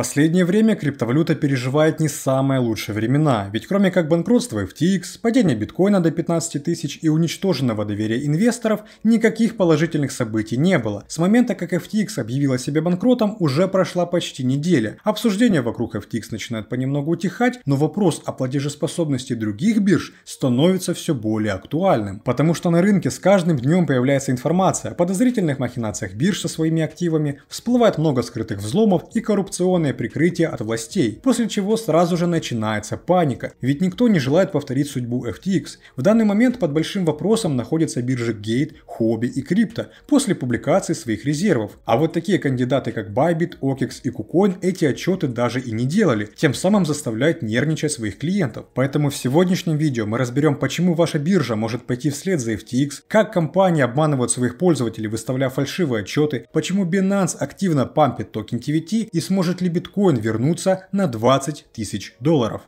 последнее время криптовалюта переживает не самые лучшие времена, ведь кроме как банкротства FTX, падения биткоина до 15 тысяч и уничтоженного доверия инвесторов, никаких положительных событий не было. С момента, как FTX объявила себя банкротом, уже прошла почти неделя. Обсуждения вокруг FTX начинают понемногу утихать, но вопрос о платежеспособности других бирж становится все более актуальным, потому что на рынке с каждым днем появляется информация о подозрительных махинациях бирж со своими активами, всплывает много скрытых взломов и коррупционные полное прикрытие от властей, после чего сразу же начинается паника, ведь никто не желает повторить судьбу FTX. В данный момент под большим вопросом находятся биржи Gate, Hobby и Crypto после публикации своих резервов. А вот такие кандидаты, как Bybit, OKEX и KuCoin эти отчеты даже и не делали, тем самым заставляют нервничать своих клиентов. Поэтому в сегодняшнем видео мы разберем, почему ваша биржа может пойти вслед за FTX, как компании обманывают своих пользователей, выставляя фальшивые отчеты, почему Binance активно пампит токен TVT и сможет ли биткоин вернутся на 20 тысяч долларов.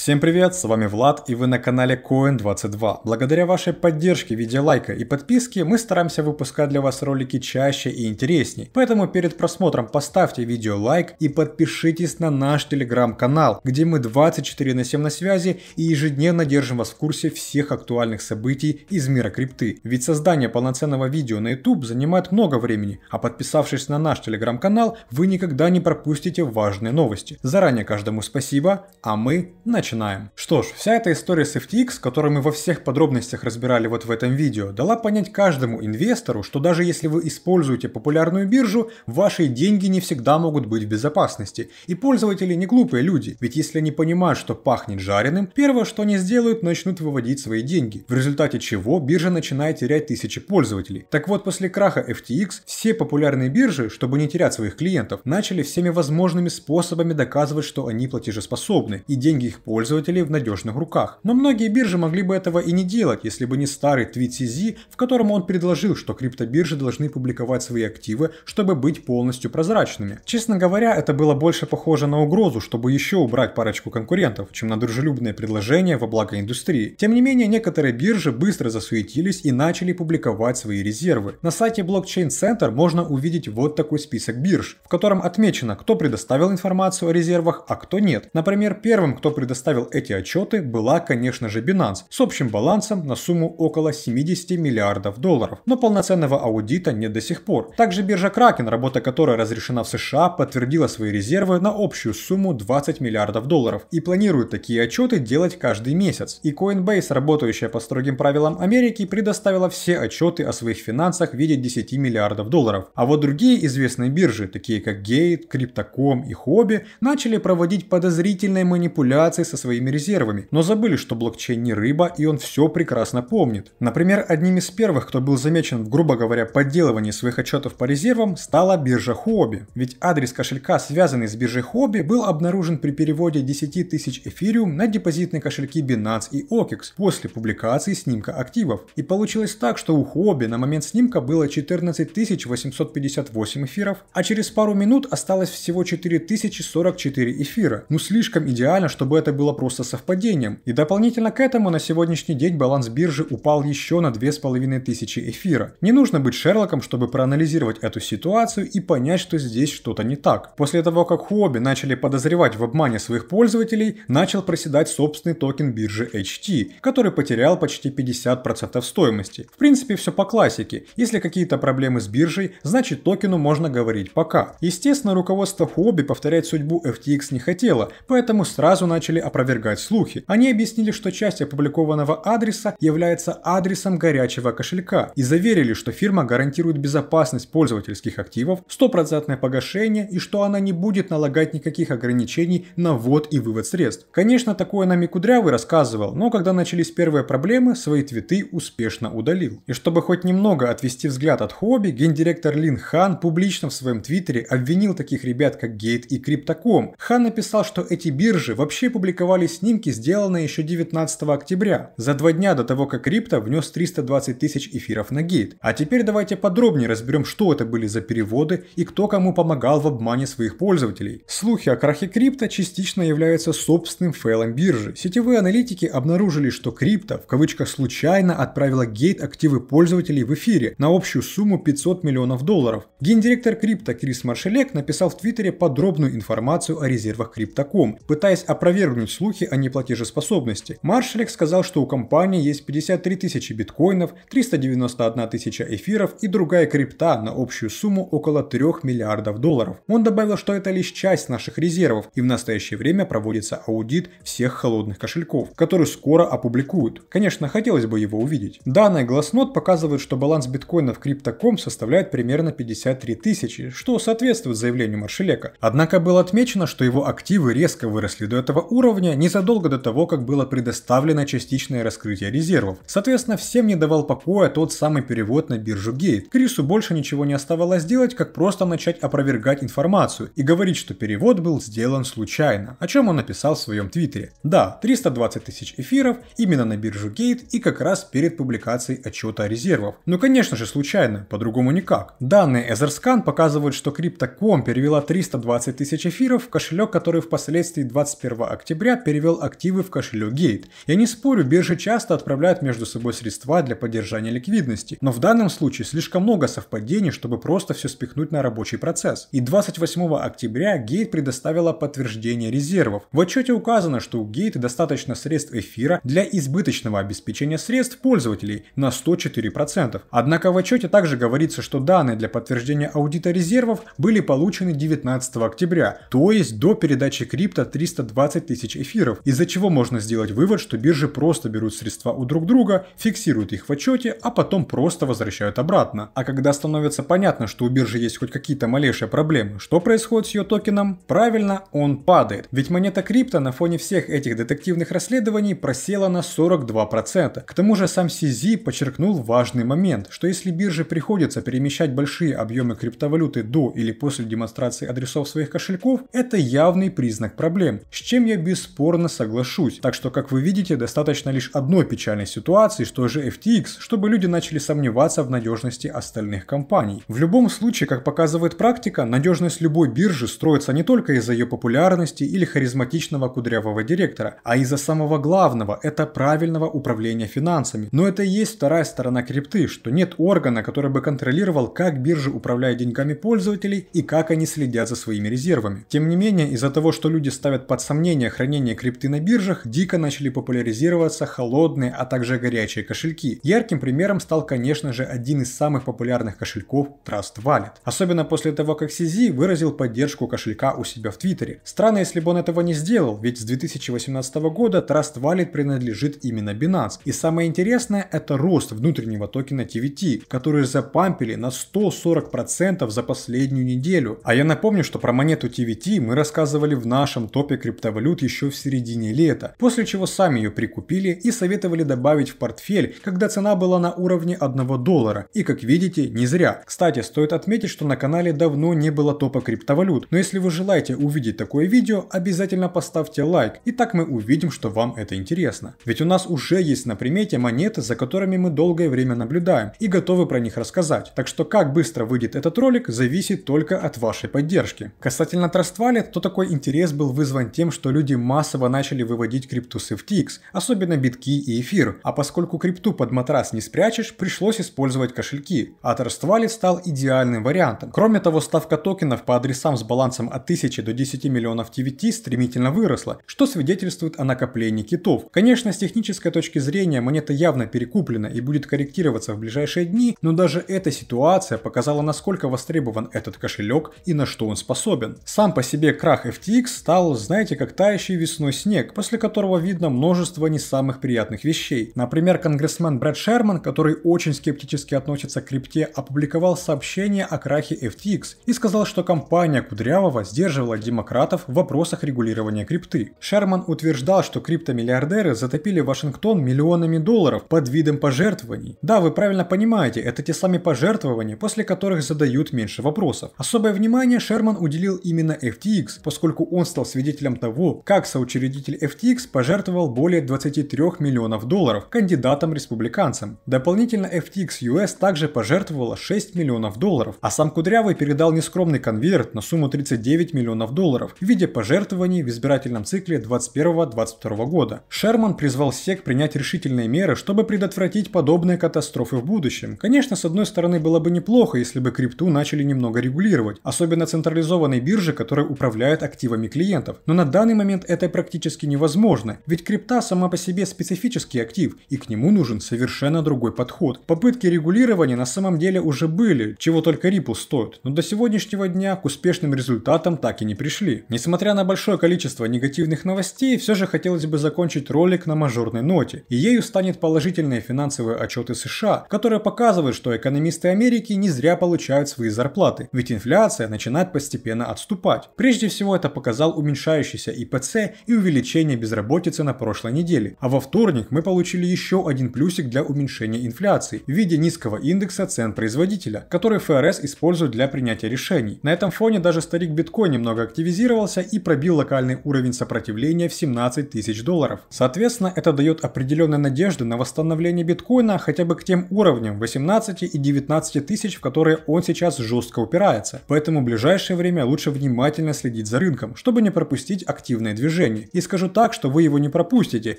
Всем привет, с вами Влад и вы на канале Coin22. Благодаря вашей поддержке в виде лайка и подписки мы стараемся выпускать для вас ролики чаще и интересней. Поэтому перед просмотром поставьте видео лайк и подпишитесь на наш телеграм-канал, где мы 24 на 7 на связи и ежедневно держим вас в курсе всех актуальных событий из мира крипты. Ведь создание полноценного видео на YouTube занимает много времени, а подписавшись на наш телеграм-канал, вы никогда не пропустите важные новости. Заранее каждому спасибо, а мы начинаем начинаем. Что ж, вся эта история с FTX, которую мы во всех подробностях разбирали вот в этом видео, дала понять каждому инвестору, что даже если вы используете популярную биржу, ваши деньги не всегда могут быть в безопасности. И пользователи не глупые люди, ведь если они понимают, что пахнет жареным, первое, что они сделают, начнут выводить свои деньги, в результате чего биржа начинает терять тысячи пользователей. Так вот, после краха FTX все популярные биржи, чтобы не терять своих клиентов, начали всеми возможными способами доказывать, что они платежеспособны, и деньги их пользователей пользователей в надежных руках. Но многие биржи могли бы этого и не делать, если бы не старый твит CZ, в котором он предложил, что криптобиржи должны публиковать свои активы, чтобы быть полностью прозрачными. Честно говоря, это было больше похоже на угрозу, чтобы еще убрать парочку конкурентов, чем на дружелюбное предложение во благо индустрии. Тем не менее, некоторые биржи быстро засуетились и начали публиковать свои резервы. На сайте Blockchain Center можно увидеть вот такой список бирж, в котором отмечено, кто предоставил информацию о резервах, а кто нет. Например, первым, кто предоставил составил эти отчеты, была, конечно же, Binance с общим балансом на сумму около 70 миллиардов долларов, но полноценного аудита нет до сих пор. Также биржа Kraken, работа которой разрешена в США, подтвердила свои резервы на общую сумму 20 миллиардов долларов и планирует такие отчеты делать каждый месяц. И Coinbase, работающая по строгим правилам Америки, предоставила все отчеты о своих финансах в виде 10 миллиардов долларов. А вот другие известные биржи, такие как Gate, Crypto.com и Hobby, начали проводить подозрительные манипуляции со своими резервами, но забыли, что блокчейн не рыба, и он все прекрасно помнит. Например, одним из первых, кто был замечен в, грубо говоря, подделывании своих отчетов по резервам, стала биржа Хобби. Ведь адрес кошелька, связанный с биржей Хобби, был обнаружен при переводе 10 тысяч эфириум на депозитные кошельки Binance и OKEX после публикации снимка активов. И получилось так, что у Хобби на момент снимка было 14 858 эфиров, а через пару минут осталось всего 4044 эфира. Ну слишком идеально, чтобы это было было просто совпадением, и дополнительно к этому на сегодняшний день баланс биржи упал еще на 2500 эфира. Не нужно быть Шерлоком, чтобы проанализировать эту ситуацию и понять, что здесь что-то не так. После того, как Huobi начали подозревать в обмане своих пользователей, начал проседать собственный токен биржи HT, который потерял почти 50% стоимости. В принципе, все по классике. Если какие-то проблемы с биржей, значит токену можно говорить пока. Естественно, руководство Huobi повторять судьбу FTX не хотело, поэтому сразу начали опровергать опровергать слухи. Они объяснили, что часть опубликованного адреса является адресом горячего кошелька и заверили, что фирма гарантирует безопасность пользовательских активов, стопроцентное погашение и что она не будет налагать никаких ограничений на ввод и вывод средств. Конечно, такое нам и Кудрявый рассказывал, но когда начались первые проблемы, свои твиты успешно удалил. И чтобы хоть немного отвести взгляд от хобби, гендиректор Лин Хан публично в своем твиттере обвинил таких ребят, как Гейт и Криптоком. Хан написал, что эти биржи вообще публиковали раскрывали снимки, сделанные еще 19 октября, за два дня до того, как Крипто внес 320 тысяч эфиров на гейт. А теперь давайте подробнее разберем, что это были за переводы и кто кому помогал в обмане своих пользователей. Слухи о крахе Крипто частично являются собственным фейлом биржи. Сетевые аналитики обнаружили, что Крипто в кавычках случайно отправила гейт активы пользователей в эфире на общую сумму 500 миллионов долларов. Гендиректор Крипто Крис Маршелек написал в Твиттере подробную информацию о резервах Криптоком, пытаясь опровергнуть слухи о неплатежеспособности. Маршалек сказал, что у компании есть 53 тысячи биткоинов, 391 тысяча эфиров и другая крипта на общую сумму около 3 миллиардов долларов. Он добавил, что это лишь часть наших резервов и в настоящее время проводится аудит всех холодных кошельков, который скоро опубликуют. Конечно, хотелось бы его увидеть. Данные Glassnode показывают, что баланс биткоинов в составляет примерно 53 тысячи, что соответствует заявлению Маршалека. Однако было отмечено, что его активы резко выросли до этого уровня исследования незадолго до того, как было предоставлено частичное раскрытие резервов. Соответственно, всем не давал покоя тот самый перевод на биржу Гейт. Крису больше ничего не оставалось делать, как просто начать опровергать информацию и говорить, что перевод был сделан случайно, о чем он написал в своем твиттере. Да, 320 тысяч эфиров именно на биржу Гейт и как раз перед публикацией отчета резервов. резервах. Ну конечно же случайно, по-другому никак. Данные Ezerscan показывают, что Crypto.com перевела 320 тысяч эфиров в кошелек, который впоследствии 21 октября ноября перевел активы в кошелек Gate. Я не спорю, биржи часто отправляют между собой средства для поддержания ликвидности, но в данном случае слишком много совпадений, чтобы просто все спихнуть на рабочий процесс. И 28 октября Gate предоставила подтверждение резервов. В отчете указано, что у Gate достаточно средств эфира для избыточного обеспечения средств пользователей на 104%. Однако в отчете также говорится, что данные для подтверждения аудита резервов были получены 19 октября, то есть до передачи крипто 320 тысяч эфиров, из-за чего можно сделать вывод, что биржи просто берут средства у друг друга, фиксируют их в отчете, а потом просто возвращают обратно. А когда становится понятно, что у биржи есть хоть какие-то малейшие проблемы, что происходит с ее токеном? Правильно, он падает. Ведь монета крипто на фоне всех этих детективных расследований просела на 42%. К тому же сам CZ подчеркнул важный момент, что если бирже приходится перемещать большие объемы криптовалюты до или после демонстрации адресов своих кошельков, это явный признак проблем, с чем я без бесспорно соглашусь. Так что, как вы видите, достаточно лишь одной печальной ситуации, что же FTX, чтобы люди начали сомневаться в надежности остальных компаний. В любом случае, как показывает практика, надежность любой биржи строится не только из-за ее популярности или харизматичного кудрявого директора, а из-за самого главного – это правильного управления финансами. Но это и есть вторая сторона крипты, что нет органа, который бы контролировал, как биржи управляют деньгами пользователей и как они следят за своими резервами. Тем не менее, из-за того, что люди ставят под сомнение хранение распространения крипты на биржах дико начали популяризироваться холодные, а также горячие кошельки. Ярким примером стал, конечно же, один из самых популярных кошельков Trust Wallet. Особенно после того, как CZ выразил поддержку кошелька у себя в Твиттере. Странно, если бы он этого не сделал, ведь с 2018 года Trust Wallet принадлежит именно Binance. И самое интересное, это рост внутреннего токена TVT, который запампили на 140% за последнюю неделю. А я напомню, что про монету TVT мы рассказывали в нашем топе криптовалют еще акцию в середине лета, после чего сами ее прикупили и советовали добавить в портфель, когда цена была на уровне 1 доллара. И как видите, не зря. Кстати, стоит отметить, что на канале давно не было топа криптовалют, но если вы желаете увидеть такое видео, обязательно поставьте лайк, и так мы увидим, что вам это интересно. Ведь у нас уже есть на примете монеты, за которыми мы долгое время наблюдаем и готовы про них рассказать. Так что как быстро выйдет этот ролик, зависит только от вашей поддержки. Касательно Trust Wallet, то такой интерес был вызван тем, что люди мало массово начали выводить крипту с FTX, особенно битки и эфир, а поскольку крипту под матрас не спрячешь, пришлось использовать кошельки. Others Wallet стал идеальным вариантом. Кроме того, ставка токенов по адресам с балансом от 1000 до 10 миллионов TVT стремительно выросла, что свидетельствует о накоплении китов. Конечно, с технической точки зрения монета явно перекуплена и будет корректироваться в ближайшие дни, но даже эта ситуация показала, насколько востребован этот кошелек и на что он способен. Сам по себе крах FTX стал, знаете, как тающий вес весной снег, после которого видно множество не самых приятных вещей. Например, конгрессмен Брэд Шерман, который очень скептически относится к крипте, опубликовал сообщение о крахе FTX и сказал, что компания Кудрявого сдерживала демократов в вопросах регулирования крипты. Шерман утверждал, что криптомиллиардеры затопили Вашингтон миллионами долларов под видом пожертвований. Да, вы правильно понимаете, это те самые пожертвования, после которых задают меньше вопросов. Особое внимание Шерман уделил именно FTX, поскольку он стал свидетелем того, как со соучредитель FTX пожертвовал более 23 миллионов долларов кандидатам-республиканцам. Дополнительно FTX US также пожертвовала 6 миллионов долларов, а сам Кудрявый передал нескромный конверт на сумму 39 миллионов долларов в виде пожертвований в избирательном цикле 2021-2022 года. Шерман призвал всех принять решительные меры, чтобы предотвратить подобные катастрофы в будущем. Конечно, с одной стороны, было бы неплохо, если бы крипту начали немного регулировать, особенно централизованные биржи, которые управляют активами клиентов. Но на данный момент это это практически невозможно, ведь крипта сама по себе специфический актив, и к нему нужен совершенно другой подход. Попытки регулирования на самом деле уже были, чего только Ripple стоит, но до сегодняшнего дня к успешным результатам так и не пришли. Несмотря на большое количество негативных новостей, все же хотелось бы закончить ролик на мажорной ноте, и ею станет положительные финансовые отчеты США, которые показывают, что экономисты Америки не зря получают свои зарплаты, ведь инфляция начинает постепенно отступать. Прежде всего это показал уменьшающийся ИПЦ и увеличения безработицы на прошлой неделе. А во вторник мы получили еще один плюсик для уменьшения инфляции в виде низкого индекса цен производителя, который ФРС использует для принятия решений. На этом фоне даже старик биткоин немного активизировался и пробил локальный уровень сопротивления в 17 тысяч долларов. Соответственно, это дает определенные надежды на восстановление биткоина хотя бы к тем уровням 18 и 19 тысяч, в которые он сейчас жестко упирается. Поэтому в ближайшее время лучше внимательно следить за рынком, чтобы не пропустить активные движения продвижении. И скажу так, что вы его не пропустите,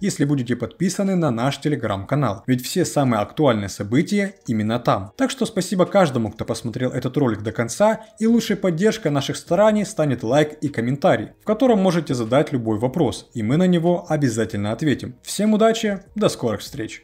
если будете подписаны на наш телеграм-канал. Ведь все самые актуальные события именно там. Так что спасибо каждому, кто посмотрел этот ролик до конца. И лучшей поддержкой наших стараний станет лайк и комментарий, в котором можете задать любой вопрос. И мы на него обязательно ответим. Всем удачи, до скорых встреч!